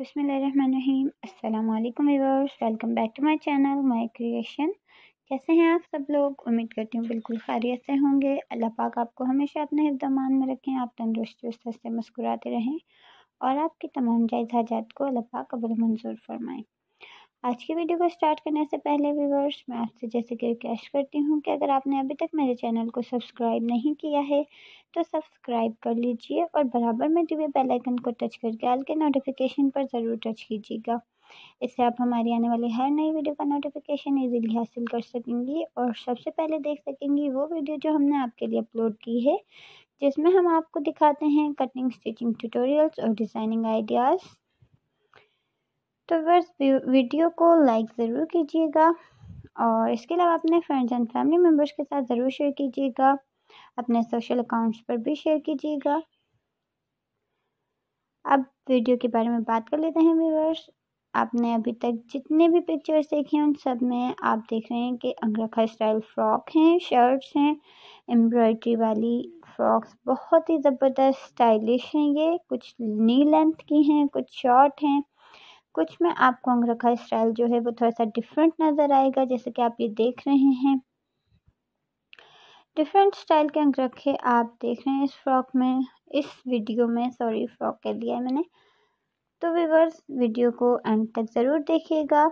बिसमीम अल्लाम viewers welcome back to my channel my creation कैसे हैं आप सब लोग उम्मीद करती हूँ बिल्कुल खैरियत से होंगे अल्लाह पाक आपको हमेशा अपने हिफ्दमान में रखें आप तंदुरुस्त चुस्त हंसते मुस्कुराते रहें और आपके तमाम जायजात को अल्लाह पाक कबल मंजूर फरमाएँ आज की वीडियो को स्टार्ट करने से पहले व्यूवर्स मैं आपसे जैसे कि रिक्वेस्ट करती हूँ कि अगर आपने अभी तक मेरे चैनल को सब्सक्राइब नहीं किया है तो सब्सक्राइब कर लीजिए और बराबर में दिए बेल आइकन को टच करके आल के नोटिफिकेशन पर ज़रूर टच कीजिएगा इससे आप हमारी आने वाली हर नई वीडियो का नोटिफिकेशन ईजिली हासिल कर सकेंगी और सबसे पहले देख सकेंगी वो वीडियो जो हमने आपके लिए अपलोड की है जिसमें हम आपको दिखाते हैं कटिंग स्टिचिंग ट्यूटोरियल्स और डिज़ाइनिंग आइडियाज़ तो वीडियो को लाइक ज़रूर कीजिएगा और इसके अलावा अपने फ्रेंड्स एंड फैमिली मेम्बर्स के साथ ज़रूर शेयर कीजिएगा अपने सोशल अकाउंट्स पर भी शेयर कीजिएगा अब वीडियो के बारे में बात कर लेते हैं व्यूवर्स आपने अभी तक जितने भी पिक्चर्स देखे हैं उन सब में आप देख रहे हैं कि अंगरखा स्टाइल फ्रॉक हैं शर्ट्स हैं एम्ब्रॉयडरी वाली फ्रॉक्स बहुत ही ज़बरदस्त स्टाइलिश हैं ये कुछ नी लेंथ की हैं कुछ शॉर्ट हैं कुछ में आपको अंगरखा स्टाइल जो है वो थोड़ा सा डिफरेंट नज़र आएगा जैसे कि आप ये देख रहे हैं डिफरेंट स्टाइल के अंगरखे आप देख रहे हैं इस फ्रॉक में इस वीडियो में सॉरी फ्रॉक कह दिया है मैंने तो वीवर्स वीडियो को एंड तक ज़रूर देखिएगा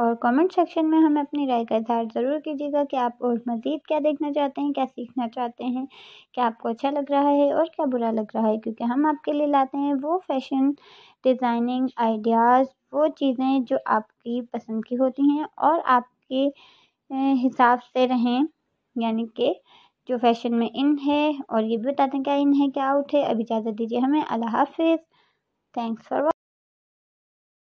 और कमेंट सेक्शन में हमें अपनी राय का इजहार ज़रूर कीजिएगा कि आप और मज़ीद क्या देखना चाहते हैं क्या सीखना चाहते हैं क्या आपको अच्छा लग रहा है और क्या बुरा लग रहा है क्योंकि हम आपके लिए लाते हैं वो फैशन डिज़ाइनिंग आइडियाज़ वो चीज़ें जो आपकी पसंद की होती हैं और आपके हिसाब से रहें यानी कि जो फैशन में इन है और ये भी बताते हैं क्या इन है क्या आउट है अब इजाज़त दीजिए हमें अल्लाह हाफिज़ थैंक्स फॉर